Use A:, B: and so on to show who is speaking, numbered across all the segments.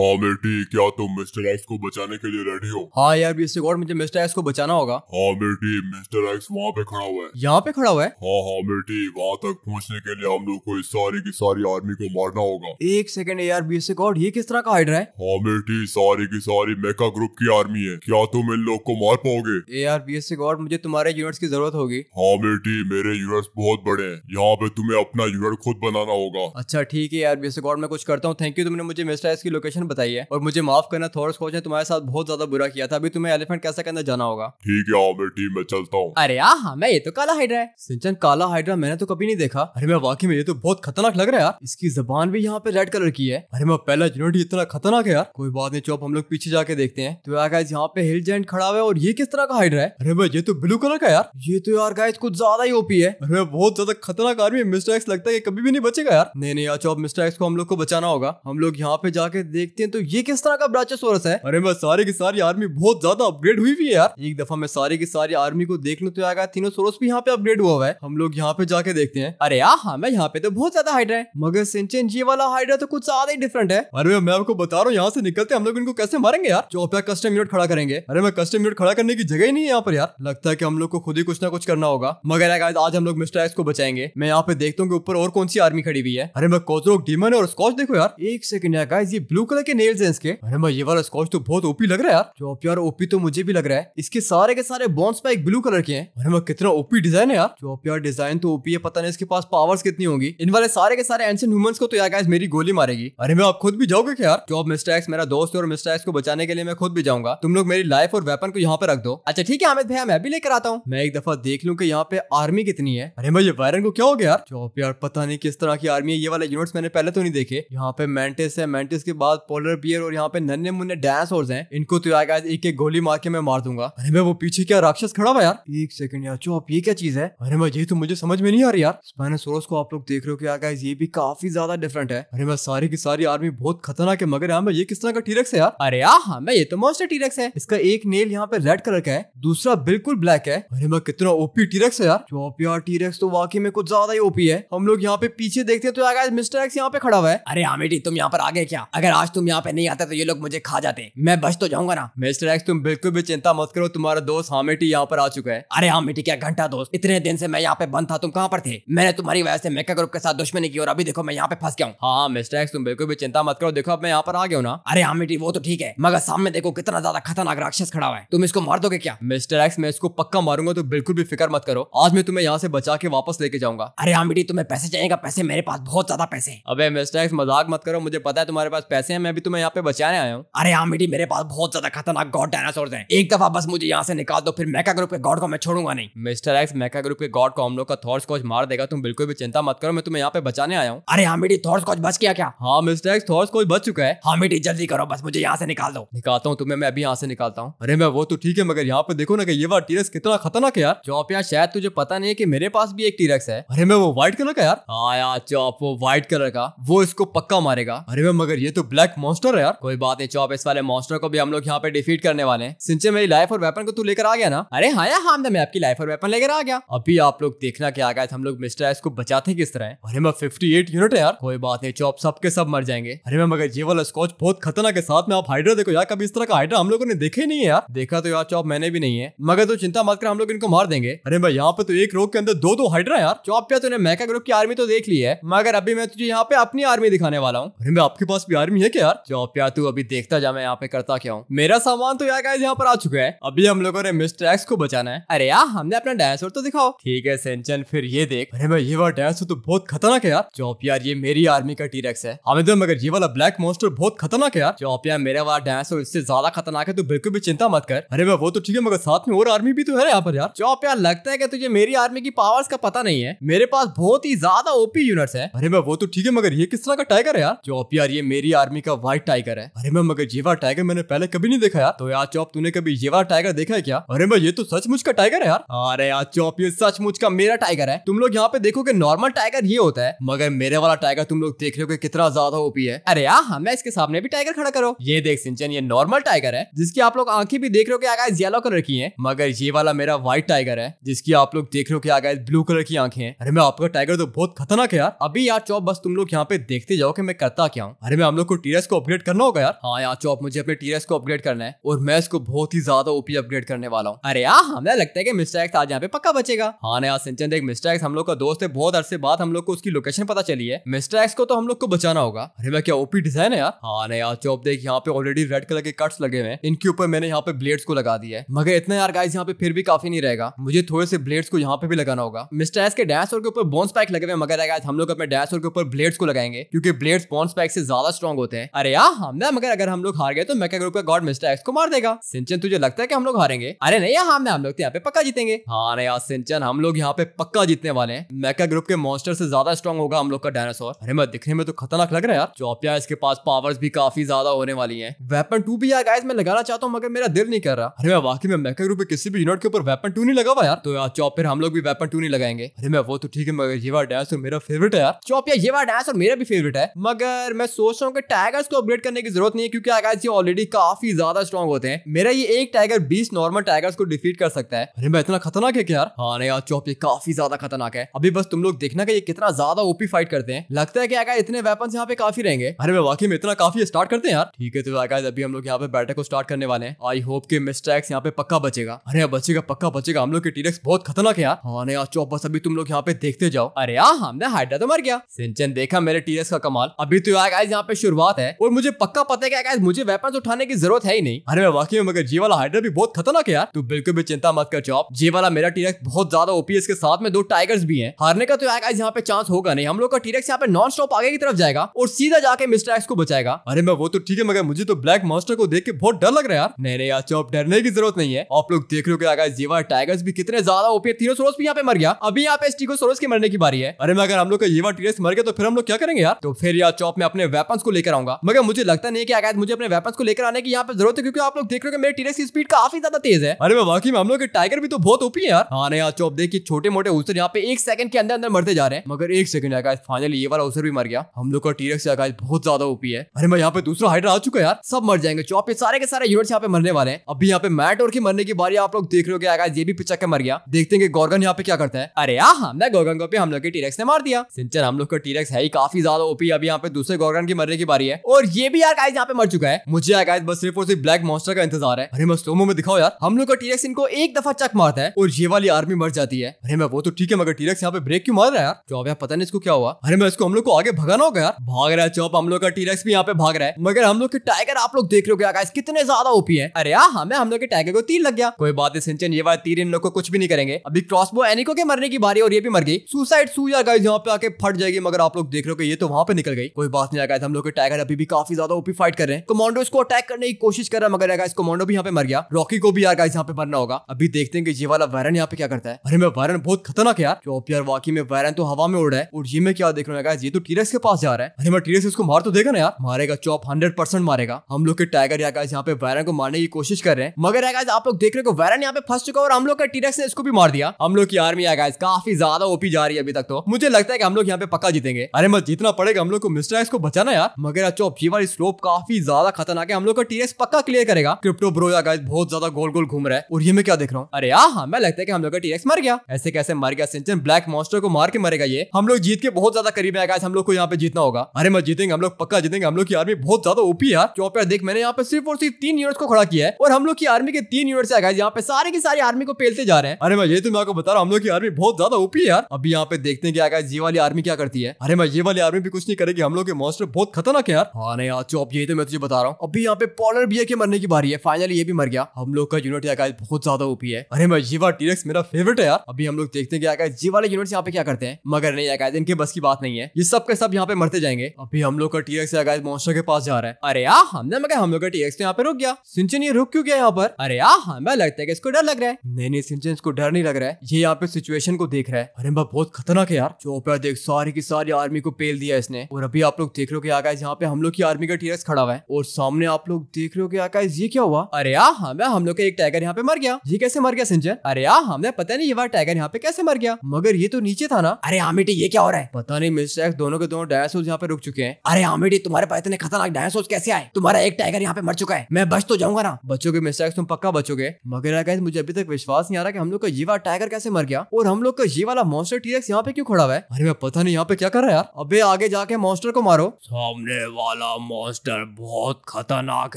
A: हाँ बेटी क्या तुम मिस्टर एक्स को बचाने के लिए रेडी हो हाँ यार बीस गॉड मुझे मिस्टर एक्स को बचाना होगा हाँ बेटी मिस्टर एक्स वहाँ पे खड़ा हुआ है यहाँ पे खड़ा हुआ है हाँ हाँ बेटी वहाँ तक पहुँचने के लिए हम लोग को इस सारी की सारी आर्मी को मारना होगा एक सेकंड यार बीस गॉड ये किस तरह का हाइड्रा है हाँ बेटी सारी की सारी मेका ग्रुप की आर्मी है क्या तुम इन लोग को मार पाओगे ए यार बीस गॉड मुझे तुम्हारे यूनिट की जरूरत होगी हाँ बेटी मेरे यूनिट बहुत बड़े हैं यहाँ पे तुम्हें अपना यूनिट खुद बनाना होगा अच्छा ठीक है यार बीस गॉड मैं कुछ करता हूँ थैंक यू तुमने मुझे मिस्टर एक्स की लोकेशन बताई है और मुझे माफ करना थोड़ा सोच ने तुम्हारे साथ बहुत ज्यादा बुरा किया था अभी तुम्हें एलिफेंट कैसा करना जाना होगा ठीक है आमिर टीम में चलता हूँ अरे हाँ, हाँ मैं ये तो काला हाइड्रा है सिंचन काला हाइड्रा मैंने तो कभी नहीं देखा अरे मैं वाकई में ये तो बहुत खतरनाक लग रहा है इसकी जबान भी यहाँ पे रेड कलर की है अरे मैं पहला जिनोट इतना खतरनाक है यार कोई बात नहीं चौप हम लोग पीछे जाके देखते हैं तो यार यहाँ पे हिल जेंट खड़ा हुआ है और ये किस तरह का हाइड्रा है अरे भाई ये तो ब्लू कलर का यार ये तो यार गाइज कुछ ज्यादा ही ओपी है अरे बहुत ज्यादा खतरनाक आदमी मिस्टर एक्स लगता है कभी भी नहीं बचेगा यार नहीं नहीं यार चौप मिस्टर एक्स को हम लोग को बचाना होगा हम लोग यहाँ पे जाके देखते देखते हैं तो ये किस तरह का ब्राचोसोरस है अरे मैं सारे की सारी आर्मी बहुत ज्यादा अपग्रेड हुई हुई है यार एक दफा मैं सारे की सारी आर्मी को देख लू तो यार थीनोसोरस भी यहाँ पे अपग्रेड हुआ है हम लोग यहाँ पे जाके देखते हैं अरे यार हाँ, मैं यहाँ पे तो बहुत ज्यादा हाइड्रा है मगर सिंचन जी वाला हाइड्रा तो कुछ ज्यादा ही डिफरेंट है अरे मैं आपको बता रहा हूँ यहाँ से निकलते हम लोग इनको कैसे मारेंगे यार चौपिया कस्टम यूनिट खड़ा करेंगे अरे मैं कस्टम यूनिट खड़ा करने की जगह ही नहीं है यहाँ पर यार लगता है की हम लोग को खुद ही कुछ ना कुछ करना होगा मगर यार आज हम लोग मिस्टर एक्स को बचाएंगे मैं यहाँ पे देखता हूँ ऊपर और कौन सी आर्मी खड़ी हुई है अरे मैं कॉजरोक डीमन और स्कॉच देखो यार एक सेकंड यार ये ब्लू कलर कलर के नेल्स हैं इसके अरे भाई ये वाला स्कॉच तो बहुत ओपी लग रहा है यार जो यार ओपी तो मुझे भी लग रहा है इसके सारे के सारे बॉन्स पे एक ब्लू कलर के हैं अरे भाई कितना ओपी डिजाइन है यार जो यार डिजाइन तो ओपी है पता नहीं इसके पास पावर्स कितनी होंगी इन वाले सारे के सारे एंशियन ह्यूमंस को तो यार गाइस मेरी गोली मारेगी अरे मैं आप खुद भी जाओगे क्या यार जो मिस्टर एक्स मेरा दोस्त है और मिस्टर एक्स को बचाने के लिए मैं खुद भी जाऊंगा तुम लोग मेरी लाइफ और वेपन को यहाँ पे रख दो अच्छा ठीक है अमित भैया मैं भी लेकर आता हूँ मैं एक दफा देख लूँ की यहाँ पे आर्मी कितनी है अरे भाई ये वायरन को क्या हो गया यार जो यार पता नहीं किस तरह की आर्मी है ये वाले यूनिट्स मैंने पहले तो नहीं देखे यहाँ पे मेंटिस है मेंटिस के बाद पोलर बियर और यहाँ पे नन्हे मुन्ने डायनासोर हैं इनको तो यार गाइस एक एक गोली मार के मैं मार दूंगा अरे मैं वो पीछे क्या राक्षस खड़ा हुआ यार एक सेकंड यार चुप ये क्या चीज है अरे मैं ये तो मुझे समझ में नहीं आ रही यार स्पाइनोसोरस को आप लोग देख रहे हो क्या गाइस ये भी काफी ज्यादा डिफरेंट है अरे मैं सारी की सारी आर्मी बहुत खतरनाक है मगर यहाँ ये किस तरह का टीरक्स है यार अरे हाँ मैं ये तो मोस्टर टीरक्स है इसका एक नेल यहाँ पे रेड कलर का है दूसरा बिल्कुल ब्लैक है अरे मैं कितना ओपी टीरक्स है यार चौप यार टीरक्स तो वाकई में कुछ ज्यादा ही ओपी है हम लोग यहाँ पे पीछे देखते हैं तो यार मिस्टर एक्स यहाँ पे खड़ा हुआ है अरे हामिटी तुम यहाँ पर आ गए क्या अगर आज तो तुम यहाँ पे नहीं आते तो ये लोग मुझे खा जाते मैं बच तो जाऊंगा ना मिस्टर एक्स तुम बिल्कुल भी चिंता मत करो तुम्हारा दोस्त हामिटी यहाँ पर आ चुका है अरे हामिटी क्या घंटा दोस्त इतने दिन से मैं यहाँ पे बंद था तुम कहाँ पर थे मैंने तुम्हारी वजह से मेका ग्रुप के साथ दुश्मनी की और अभी देखो मैं यहाँ पे फंस गया हूँ हाँ मिस्टर एक्स तुम बिल्कुल भी चिंता मत करो देखो अब मैं यहाँ पर आ गया ना अरे हामिटी वो तो ठीक है मगर सामने देखो कितना ज्यादा खतरनाक राक्षस खड़ा हुआ है तुम इसको मार दोगे क्या मिस्टर एक्स मैं इसको पक्का मारूंगा तो बिल्कुल भी फिक्र मत करो आज मैं तुम्हें यहाँ से बचा के वापस लेके जाऊंगा अरे हामिटी तुम्हें पैसे चाहिएगा पैसे मेरे पास बहुत ज्यादा पैसे अबे मिस्टर एक्स मजाक मत करो मुझे पता है तुम्हारे पास पैसे हैं मैं भी तुम्हें यहाँ पे बचाने आया हूँ अरे यहाँ मिटी मेरे पास बहुत ज्यादा खतरनाक गॉड डायनासोर है एक दफा बस मुझे यहाँ से निकाल दो फिर मैका ग्रुप के गॉड को मैं छोड़ूंगा नहीं मिस्टर एक्स मैका ग्रुप के गॉड को हम लोग का थॉर्स कॉच मार देगा तुम बिल्कुल भी चिंता मत करो मैं तुम्हें यहाँ पे बचाने आया हूँ अरे हाँ मिटी थॉर्स कॉच बच गया क्या हाँ मिस्टर एक्स थॉर्स कॉच बच चुका है हाँ मिटी जल्दी करो बस मुझे यहाँ से निकाल दो निकालता हूँ तुम्हें मैं अभी यहाँ से निकालता हूँ अरे मैं वो तो ठीक है मगर यहाँ पे देखो ना कि ये बार टीरस कितना खतरनाक है यार चौप यार शायद तुझे पता नहीं है कि मेरे पास भी एक टीरक्स है अरे मैं वो व्हाइट कलर का यार हाँ यार चौप वो व्हाइट कलर का वो इसको पक्का मारेगा अरे मैं मगर ये तो ब्लैक मॉन्स्टर है यार कोई बात नहीं चौबीस वाले मॉन्स्टर को भी हम लोग यहाँ पे डिफीट करने वाले हैं सिंचे मेरी लाइफ और वेपन को तू लेकर आ गया ना अरे हाँ यार हाँ मैं आपकी लाइफ और वेपन लेकर आ गया अभी आप लोग देखना क्या आगा हम लोग मिस्टर एस को बचाते किस तरह अरे मैं फिफ्टी एट यूनिट है यार कोई बात नहीं चौप सबके सब मर जाएंगे अरे मैं मगर ये वाला स्कॉच बहुत खतरनाक के साथ में आप हाइड्रा देखो यार कभी इस तरह का हाइड्रा हम लोगों ने देखे नहीं है यार देखा तो यार चौप मैंने भी नहीं है मगर तो चिंता मत कर हम लोग इनको मार देंगे अरे भाई यहाँ पे तो एक रोग के अंदर दो दो हाइड्रा यार चौप पे तूने मैका ग्रुप की आर्मी तो देख ली है मगर अभी मैं तुझे यहाँ पे अपनी आर्मी दिखाने वाला हूँ अरे मैं आपके पास भी आर्मी है क्या यार जॉब यार तू अभी देखता जा मैं यहाँ पे करता क्या हूँ मेरा सामान तो यार यहाँ पर आ चुका है अभी हम लोगों ने मिस्टर एक्स को बचाना है अरे यार हमने अपना डायनासोर तो दिखाओ ठीक है सेंचन फिर ये देख अरे मैं ये वाला डायनासोर तो बहुत खतरनाक है यार जॉब यार ये मेरी आर्मी का टीरेक्स है हमें हाँ तो मगर ये वाला ब्लैक मोस्टर बहुत खतरनाक है यार जॉब यार मेरा वाला डायनासोर इससे ज्यादा खतरनाक है तो बिल्कुल भी चिंता मत कर अरे भाई वो तो ठीक है मगर साथ में और आर्मी भी तो है यहाँ पर यार जॉब यार लगता है तुझे मेरी आर्मी की पावर्स का पता नहीं है मेरे पास बहुत ही ज्यादा ओपी यूनिट्स है अरे भाई वो तो ठीक है मगर ये किस तरह का टाइगर है यार जॉब यार ये मेरी आर्मी का व्हाइट टाइगर है अरे मैं मगर जेवा टाइगर मैंने पहले कभी नहीं देखा यार तो यार चौप तूने कभी जेवा टाइगर देखा है क्या अरे मैं ये तो सचमुच का टाइगर है यार अरे यार चौप ये सचमुच का मेरा टाइगर है तुम लोग यहाँ पे देखोगे नॉर्मल टाइगर ये होता है मगर मेरे वाला टाइगर तुम लोग देख रहे हो कितना ज्यादा ओपी है अरे यार हमें हाँ, इसके सामने भी टाइगर खड़ा करो ये देख सिंचन ये नॉर्मल टाइगर है जिसकी आप लोग आंखें भी देख रहे हो कि येलो कलर की है मगर ये वाला मेरा व्हाइट टाइगर है जिसकी आप लोग देख रहे हो कि आगे ब्लू कलर की आंखें हैं अरे मैं आपका टाइगर तो बहुत खतरनाक है यार अभी यार चौप बस तुम लोग यहाँ पे देखते जाओ कि मैं करता क्या हूँ अरे मैं हम लोग को टीरस को अपग्रेड करना होगा यार हाँ यार चौप मुझे अपने टीएस को अपग्रेड करना है और मैं इसको बहुत ही ज्यादा ओपी अपग्रेड करने वाला हूँ अरे यार हमें लगता है कि मिस्टर एक्स आज यहाँ पे पक्का बचेगा हाँ यार सिंचन देख मिस्टर एक्स हम लोग का दोस्त है बहुत अरसे बाद हम लोग को उसकी लोकेशन पता चली है मिस्टर एक्स को तो हम लोग को बचाना होगा अरे मैं क्या ओपी डिजाइन है यार हाँ यार चौप देख यहाँ पे ऑलरेडी रेड कलर के कट्स लगे हुए हैं इनके ऊपर मैंने यहाँ पे ब्लेड्स को लगा दिया है मगर इतना यार गाइस यहाँ पे फिर भी काफी नहीं रहेगा मुझे थोड़े से ब्लेड्स को यहाँ पे भी लगाना होगा मिस्टर एस के और के ऊपर बोन्स पैक लगे हुए मगर गाइस हम लोग अपने और के ऊपर ब्लेड्स को लगाएंगे क्योंकि ब्लेड्स बोन्स पैक से ज्यादा स्ट्रॉन्ग होते हैं अरे यार हमने मगर अगर हम लोग हार गए तो मेका ग्रुप का गॉड मिस्टर एक्स को मार देगा सिंचन तुझे लगता है कि हम लोग हारेंगे अरे नहीं यार हमने हम लोग तो यहाँ पे पक्का जीतेंगे हाँ ना यार सिंचन हम लोग यहाँ पे पक्का जीतने वाले हैं मेका ग्रुप के मॉन्स्टर से ज्यादा स्ट्रॉन्ग होगा हम लोग का डायनासोर अरे मैं दिखने में तो खतरनाक लग रहा है यार चौपिया इसके पास पावर्स भी काफी ज्यादा होने वाली है वेपन टू भी यार गाइस मैं लगाना चाहता हूँ मगर मेरा दिल नहीं कर रहा अरे मैं वाकई में मेका ग्रुप के किसी भी यूनिट के ऊपर वेपन टू नहीं लगा हुआ यार तो यार चौपर हम लोग भी वेपन टू नहीं लगाएंगे अरे मैं वो तो ठीक है मगर ये वाला डायनासोर मेरा फेवरेट है यार चौपिया ये वाला डायनासोर मेरा भी फेवरेट है मगर मैं सोच रहा हूँ कि टाइगर टाइगर्स को अपग्रेड करने की जरूरत नहीं है क्योंकि आगाज ये ऑलरेडी काफी ज्यादा स्ट्रॉग होते हैं मेरा ये एक टाइगर बीस नॉर्मल टाइगर्स को डिफीट कर सकता है अरे मैं इतना खतरनाक है क्या यार हाँ नहीं यार चौप ये काफी ज्यादा खतरनाक है अभी बस तुम लोग देखना कि ये कितना ज्यादा ओपी फाइट करते हैं लगता है कि आगाज इतने वेपन यहाँ पे काफी रहेंगे अरे मैं वाकई में इतना काफी स्टार्ट करते हैं यार ठीक है तो आगाज अभी हम लोग यहाँ पे बैठक को स्टार्ट करने वाले हैं आई होप के मिस्टेक्स यहाँ पे पक्का बचेगा अरे बचेगा पक्का बचेगा हम लोग के टीरेक्स बहुत खतरनाक है यार हाँ नहीं यार चौप बस अभी तुम लोग यहाँ पे देखते जाओ अरे यार हमने हाइड्रा तो मर गया सिंचन देखा मेरे टीरेक्स का कमाल अभी तो आगाज यहाँ पे शुरुआत है है और मुझे पक्का पता है क्या मुझे वेपन उठाने की जरूरत है ही नहीं अरे मैं वाकई में मगर जी वाला हाइड्रा भी बहुत खतरनाक है यार तू बिल्कुल भी चिंता मत कर चौप जी वाला मेरा टीरक बहुत ज्यादा ओपीएस के साथ में दो टाइगर्स भी है हारने का तो यार यहाँ पे चांस होगा नहीं हम लोग का टीरक्स यहाँ पे नॉन स्टॉप आगे की तरफ जाएगा और सीधा जाके मिस्टर एक्स को बचाएगा अरे मैं वो तो ठीक है मगर मुझे तो ब्लैक मास्टर को देख के बहुत डर लग रहा है यार नहीं नहीं यार चौप डरने की जरूरत नहीं है आप लोग देख रहे हो जीवा टाइगर्स भी कितने ज्यादा ओपी सोरस भी यहाँ पे मर गया अभी यहाँ पे सोरस की मरने की बारी है अरे मैं अगर हम लोग का जीवा टीरक्स मर गया तो फिर हम लोग क्या करेंगे यार तो फिर यार चौप में अपने वेपन को लेकर आऊंगा मगर मुझे लगता नहीं कि अगर मुझे अपने वेपन को लेकर आने की यहाँ पे जरूरत है क्योंकि आप लोग देख रहे हो मेरे टीरेक्स की स्पीड काफी ज्यादा तेज है अरे वाकई में हम लोग के टाइगर भी तो बहुत ओपी है यार हाँ यार चौप देखिए छोटे मोटे उसर यहाँ पे एक सेकंड के अंदर अंदर मरते जा रहे हैं मगर एक सेकंड आकाश फाइनली ये वाला उसर भी मर गया हम लोग का टीरेक्स आकाश बहुत ज्यादा ओपी है अरे मैं यहाँ पे दूसरा हाइडर आ चुका यार सब मर जाएंगे चौप ये सारे के सारे यूनिट्स यहाँ पे मरने वाले हैं अभी यहाँ पे मैट और मरने की बारी आप लोग देख रहे हो आकाश ये भी पिछक के मर गया देखते हैं गॉर्गन यहाँ पे क्या करता है अरे यहाँ हाँ, मैं गोरगन को भी हम लोग के टीरेक्स ने मार दिया सिंचन हम लोग का टीरेक्स है ही काफी ज्यादा ओपी अभी यहाँ पे दूसरे गॉर्गन की मरने की बारी है और ये भी यार गाइस यहाँ पे मर चुका है मुझे यार गाइस बस सिर्फ और सिर्फ ब्लैक मॉन्स्टर का इंतजार है अरे मैं में दिखाओ यार हम लोग का टीरेक्स इनको एक दफा चक मारता है और ये वाली आर्मी मर जाती है अरे मैं वो तो ठीक है मगर टीरेक्स यहाँ पे ब्रेक क्यों मार रहा है यार चौप यार पता नहीं इसको क्या हुआ अरे मैं इसको हम लोग को आगे भगाना होगा यार भाग रहा है चौप हम लोग का टीरेक्स भी यहाँ पे भाग रहा है मगर हम लोग के टाइगर आप लोग देख लोग कितने ज्यादा ओपी है अरे यार हमें हाँ, हम लोग के टाइगर को तीर लग गया कोई बात है सिंचन ये वाला तीर इन लोग को कुछ भी नहीं करेंगे अभी क्रॉसबो एनिको के मरने की बारी और ये भी मर गई सुसाइड सू यार गाइस यहाँ पे आके फट जाएगी मगर आप लोग देख लो ये तो वहाँ पे निकल गई कोई बात नहीं आ गया हम लोग के टाइगर अभी भी काफी ज्यादा ओपी फाइट कर रहे हैं कमांडो इसको अटैक करने की कोशिश कर रहा है मगर गाइस कमांडो भी यहाँ पे मर गया रॉकी को भी यार गाइस यहाँ पे मरना होगा अभी देखते हैं कि ये वाला वायरन यहाँ पे क्या करता है अरे मैं वायरन बहुत खतरनाक यार जो यार वाकई में वायरन तो हवा में उड़ रहा है और ये मैं क्या देख रहा हूँ ये तो टीरेक्स के पास जा रहा है अरे मैं टीरेक्स इसको मार तो देगा ना यार मारेगा चौप हंड्रेड मारेगा हम लोग के टाइगर या गाइस यहाँ पे वायरन को मारने की कोशिश कर रहे हैं मगर गाइस आप लोग देख रहे हो वायरन यहाँ पे फंस चुका और हम लोग का टीरेक्स ने इसको भी मार दिया हम लोग की आर्मी या काफी ज्यादा ओपी जा रही है अभी तक तो मुझे लगता है कि हम लोग यहाँ पे पक्का जीतेंगे अरे मत जीतना पड़ेगा हम लोग को मिस्टर को बचाना यार मगर अच्छा स्लोप ये वाली स्लोप काफी ज्यादा खतरनाक है हम लोग का टीएस पक्का क्लियर करेगा क्रिप्टो ब्रो या गाइस बहुत ज्यादा गोल गोल घूम रहा है और ये मैं क्या देख रहा हूँ अरे यहाँ हाँ, मैं लगता है कि हम लोग का टीएक्स मर गया ऐसे कैसे मर गया सिंचन ब्लैक मॉन्स्टर को मार के मरेगा ये हम लोग जीत के बहुत ज्यादा करीब है गाइस हम लोग को यहाँ पे जीतना होगा अरे मैं जीतेंगे हम लोग पक्का जीतेंगे हम लोग की आर्मी बहुत ज्यादा ओपी है पे हाँ। देख मैंने यहाँ पे सिर्फ और सिर्फ तीन यूनिट को खड़ा किया है और हम लोग की आर्मी के तीन यूनिट है यहाँ पे सारी की सारी आर्मी को पेलते जा रहे हैं अरे मैं ये तो मैं आपको बता रहा हूँ हम लोग की आर्मी बहुत ज्यादा ओपी है हाँ। अभी यहाँ पे देखते हैं क्या ये वाली आर्मी क्या करती है अरे मैं ये वाली आर्मी भी कुछ नहीं करेगी हम लोग के मॉन्स्टर बहुत खतरनाक है यार हाँ नहीं यार चौप तो ये तो मैं तुझे बता रहा हूँ अभी यहाँ पे पॉलर बियर के मरने की बारी है फाइनली ये भी मर गया हम लोग का यूनिट यहाँ बहुत ज्यादा ओपी है अरे मैं जीवा टीरक्स मेरा फेवरेट है यार अभी हम लोग देखते हैं क्या जी वाले यूनिट यहाँ पे क्या करते हैं मगर नहीं गाइस इनके बस की बात नहीं है ये सब के सब यहाँ पे मरते जाएंगे अभी हम लोग का टीरक्स गाइस मोशा के पास जा रहा है अरे यार हमने मगर हम लोग का टीरक्स तो यहाँ पे रुक गया सिंचन ये रुक क्यों गया यहाँ पर अरे यार हमें लगता है की इसको डर लग रहा है नहीं नहीं सिंचन इसको डर नहीं लग रहा है ये यहाँ पे सिचुएशन को देख रहा है अरे मैं बहुत खतरनाक है यार चौपा देख सारी की सारी आर्मी को पेल दिया इसने और अभी आप लोग देख लो कि आकाश यहाँ पे हम लोग की आर्मी का टीएक्स खड़ा हुआ है और सामने आप लोग देख रहे हो कि आकाश ये क्या हुआ अरे यार हमें हाँ, हम लोग का एक टाइगर यहाँ पे मर गया ये कैसे मर गया सिंचन अरे यार हमें हाँ, पता नहीं ये वाला टाइगर यहाँ पे कैसे मर गया मगर ये तो नीचे था ना अरे आमिटी हाँ, ये क्या हो रहा है पता नहीं मिस्टर दोनों के दोनों डायसोज यहाँ पे रुक चुके हैं अरे आमिटी तुम्हारे पास इतने खतरनाक डायसोज कैसे आए तुम्हारा एक टाइगर यहाँ पे मर चुका है मैं बच तो जाऊंगा ना बच्चों के मिस्टेक्स तुम पक्का बचोगे मगर आकाश मुझे अभी तक विश्वास नहीं आ रहा कि हम लोग का ये वाला टाइगर कैसे मर गया और हम लोग का ये वाला मॉन्स्टर टीएक्स यहाँ पे क्यों खड़ा हुआ है अरे मैं पता नहीं यहाँ पे क्या कर रहा है यार अबे आगे जाके मॉन्स्टर को मारो सामने वाला वाला मॉन्स्टर बहुत खतरनाक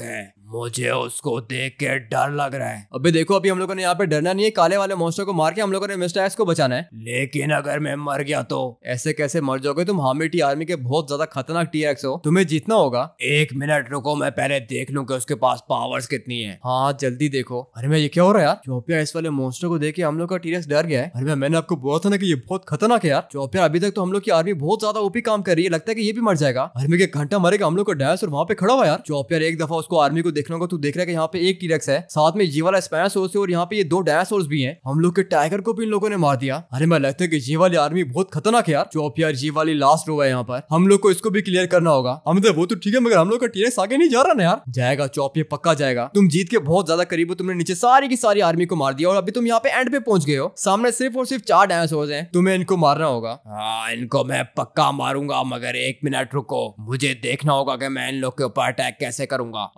A: है मुझे उसको देख के डर लग रहा है अभी देखो अभी हम लोगों ने यहाँ पे डरना नहीं है काले वाले मोस्टर को मार के हम लोगों ने मिस्टर एस को बचाना है लेकिन अगर मैं मर गया तो ऐसे कैसे मर जाओगे तुम हामिटी आर्मी के बहुत ज्यादा खतरनाक टी एक्स हो तुम्हें जीतना होगा एक मिनट रुको मैं पहले देख लू की उसके पास पावर्स कितनी है हाँ जल्दी देखो अरे मैं ये क्या हो रहा है यार चौपिया इस वाले मोस्टर को देख के हम लोग का टी डर गया है अरे मैंने आपको बोला था ना की ये बहुत खतरनाक है यार चौपिया अभी तक तो हम लोग की आर्मी बहुत ज्यादा ओपी काम कर रही है लगता है की ये भी मर जाएगा अरे मैं घंटा मरेगा हम लोग का डायस और वहाँ पे खड़ा हुआ यार चौपिया एक दफा उसको आर्मी को देखने को तू तो देख रहे है कि यहाँ पे एक टीरक्स है साथ में ये वाला स्पैनासोर्स है और यहाँ पे ये दो डायनासोर्स भी हैं हम लोग के टाइगर को भी इन लोगों ने मार दिया अरे मैं लगता है कि ये वाली आर्मी बहुत खतरनाक है यार चौप यार ये वाली लास्ट रो है यहाँ पर हम लोग को इसको भी क्लियर करना होगा हम तो वो तो ठीक है मगर हम लोग का टीरक्स आगे नहीं जा रहा ना यार जाएगा चौप ये पक्का जाएगा तुम जीत के बहुत ज्यादा करीब हो तुमने नीचे सारी की सारी आर्मी को मार दिया और अभी तुम यहाँ पे एंड पे पहुंच गए हो सामने सिर्फ और सिर्फ चार डायनासोर है तुम्हें इनको मारना होगा हाँ इनको मैं पक्का मारूंगा मगर एक मिनट रुको मुझे देखना होगा कि मैं इन लोग के ऊपर अटैक कैसे करूंगा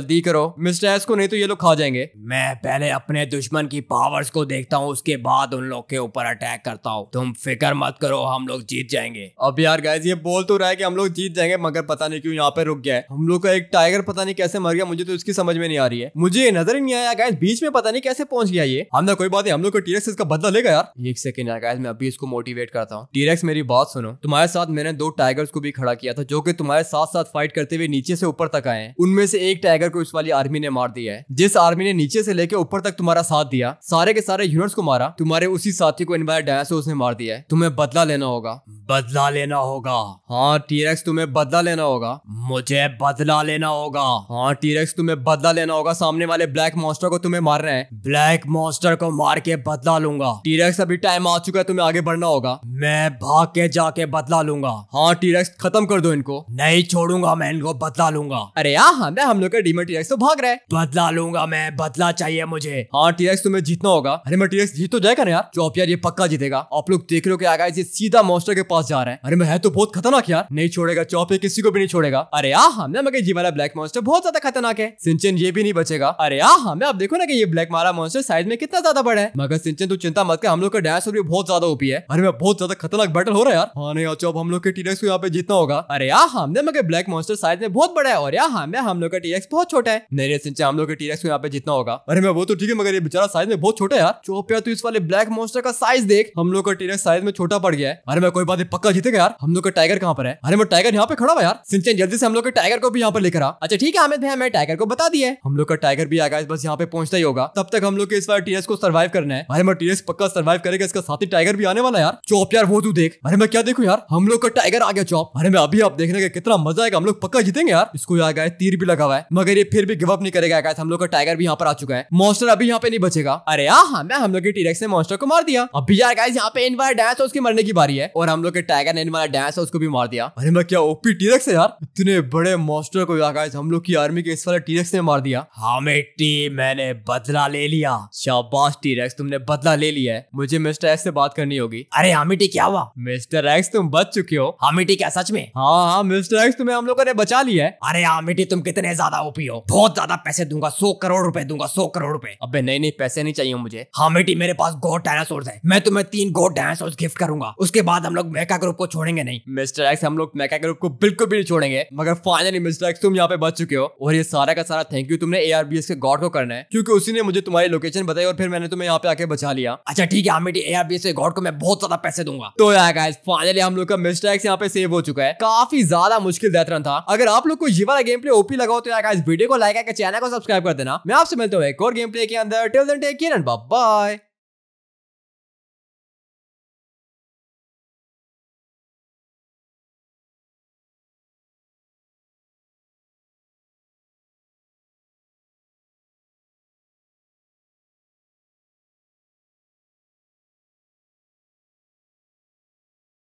A: जल्दी करो मिस्टर एस को नहीं तो ये लोग खा जाएंगे मैं पहले अपने दुश्मन की पावर्स को देखता हूँ उसके बाद उन लोग के ऊपर अटैक करता हूँ तुम फिक्र मत करो हम लोग जीत जाएंगे अब यार गाइज ये बोल तो रहा है की हम लोग जीत जाएंगे मगर पता नहीं क्यूँ यहाँ पे रुक गया है हम लोग का एक टाइगर पता नहीं कैसे मर गया मुझे तो इसकी समझ में नहीं आ रही है मुझे नजर ही नहीं आया गाइज बीच में पता नहीं कैसे पहुंच गया ये हमने हाँ कोई बात नहीं हम लोग को टीरेक्स इसका बदला लेगा यार एक सेकंड यार गाइज मैं अभी इसको मोटिवेट करता हूँ टीरेक्स मेरी बात सुनो तुम्हारे साथ मैंने दो टाइगर्स को भी खड़ा किया था जो कि तुम्हारे साथ साथ फाइट करते हुए नीचे से ऊपर तक आए उनमें से एक टाइगर को इस वाली आर्मी ने मार दिया है जिस आर्मी ने नीचे से लेके ऊपर तक तुम्हारा साथ दिया सारे के सारे यूनिट्स को मारा तुम्हारे उसी साथी को इन्वायर डायसोस ने मार दिया है तुम्हें बदला लेना होगा बदला लेना होगा हाँ टीरेक्स तुम्हें बदला लेना होगा मुझे बदला लेना होगा हाँ टीरेक्स तुम्हें बदला लेना होगा सामने वाले ब्लैक मॉन्स्टर को तुम्हें मार रहे हैं ब्लैक मॉन्स्टर को मार के बदला लूंगा टीरेक्स अभी टाइम आ चुका है तुम्हें आगे बढ़ना होगा मैं भाग के जाके बदला लूंगा हाँ टीरेक्स खत्म कर दो इनको नहीं छोड़ूंगा मैं इनको बदला लूंगा अरे यहाँ हम लोग का डीमन में टीरेक्स तो भाग रहा है बदला लूंगा मैं बदला चाहिए मुझे हाँ टीरेक्स तुम्हें तो जीतना होगा अरे मैं टीरेक्स जीत तो जाएगा ना यार चौप यार ये पक्का जीतेगा आप लोग देख लो क्या ये सीधा मोस्टर के पास जा रहा है अरे मैं है तो बहुत खतरनाक यार नहीं छोड़ेगा चौपे किसी को भी नहीं छोड़ेगा अरे आ हमने मगर जी वाला ब्लैक मोस्टर बहुत ज्यादा खतरनाक है सिंचन ये भी नहीं बचेगा अरे आ हमें आप देखो ना कि ये ब्लैक मारा मोस्टर साइज में कितना ज्यादा बड़ा है मगर सिंचन तू चिंता मत कर हम लोग का डांस भी बहुत ज्यादा ओपी है अरे मैं बहुत ज्यादा खतरनाक बैटल हो रहा है यार हाँ नहीं चौप अच्छा, हम लोग के टीरेक्स को यहाँ पे जीतना होगा अरे यार हमने मगर ब्लैक मोस्टर साइज में बहुत बड़ा है और यहाँ हमें हम लोग का टीरेक्स बहुत छोटा है नहीं नहीं सिंचा हम लोग के टीरेक्स को यहाँ पे जितना होगा अरे मैं वो तो ठीक है मगर ये बेचारा साइज में बहुत छोटा है यार चौपिया इस वाले ब्लैक मोस्टर का साइज देख हम लोग का टीरेक्स साइज में छोटा पड़ गया है अरे मैं कोई बात पक्का जीतेगा यार हम लोग का टाइगर कहाँ पर है अरे मैं टाइगर यहाँ पे खड़ा हुआ यार सिंचन जल्दी से हम लोग के टाइगर को भी यहाँ पर लेकर आ अच्छा ठीक है आमिर भैया मैं टाइगर को बता दिया हम लोग का टाइगर भी आएगा बस यहाँ पे पहुंचता ही होगा तब तक हम लोग इस बार टीरेस को सर्वाइव करना है अरे मैं टीरेस पक्का सर्वाइव करेगा इसका साथी टाइगर भी आने वाला यार चौप यार वो तू देख अरे मैं क्या देखू यार हम लोग का टाइगर आ गया चौप अरे मैं अभी आप देखने का कितना मजा आएगा हम लोग पक्का जीतेंगे यार इसको आएगा तीर भी लगा हुआ है मगर ये फिर भी गिवअप नहीं करेगा हम लोग का टाइगर भी यहाँ पर आ चुका है मॉन्स्टर अभी यहाँ पे नहीं बचेगा अरे हाँ मैं हम लोग के टीरेक्स ने मॉन्स्टर को मार दिया अभी यार गाइस यहाँ पे डांस है उसके मरने की बारी है और हम लोग के टाइगर ने डांस है उसको भी मार दिया अरे मैं क्या ओपी टीरेक्स है यार इतने बड़े मॉन्स्टर को यार गाइस हम लोग की आर्मी के इस वाले टीरेक्स ने मार दिया हमें हाँ, टी मैंने बदला ले लिया शाबाश टीरेक्स तुमने बदला ले लिया है मुझे मिस्टर एक्स से बात करनी होगी अरे हामिटी क्या हुआ मिस्टर एक्स तुम बच चुके हो हामिटी क्या सच में हाँ हाँ मिस्टर एक्स तुम्हें हम लोगों ने बचा लिया है अरे हामिटी तुम कितने ज्यादा ओपी हो बहुत ज्यादा पैसे दूंगा सौ करोड़ रुपए दूंगा सौ करोड़ रुपए अबे नहीं नहीं पैसे नहीं चाहिए मुझे हाँ बेटी मेरे पास गोड डायनासोर है मैं तुम्हें तीन गोड डायनासोर गिफ्ट करूंगा उसके बाद हम लोग मेका ग्रुप को छोड़ेंगे नहीं मिस्टर एक्स हम लोग मेका ग्रुप को बिल्कुल भी नहीं छोड़ेंगे मगर फाइनली मिस्टर एक्स तुम यहाँ पे बच चुके हो और ये सारा का सारा थैंक यू तुमने ए के गॉड को करना है क्योंकि उसी ने मुझे तुम्हारी लोकेशन बताई और फिर मैंने तुम्हें यहाँ पे आके बचा लिया अच्छा ठीक है आमिटी हाँ, ए के गॉड को मैं बहुत ज्यादा पैसे दूंगा तो यार गाइस फाइनली हम लोग का मिस्टर एक्स यहाँ पे सेव हो चुका है काफी ज्यादा मुश्किल रहता था अगर आप लोग को ये वाला गेम प्ले ओपी लगाओ तो यार गाइस वीडियो को लाइक करके चैनल को सब्सक्राइब कर देना मैं आपसे मिलता हूँ एक और गेम प्ले के अंदर till then take care and bye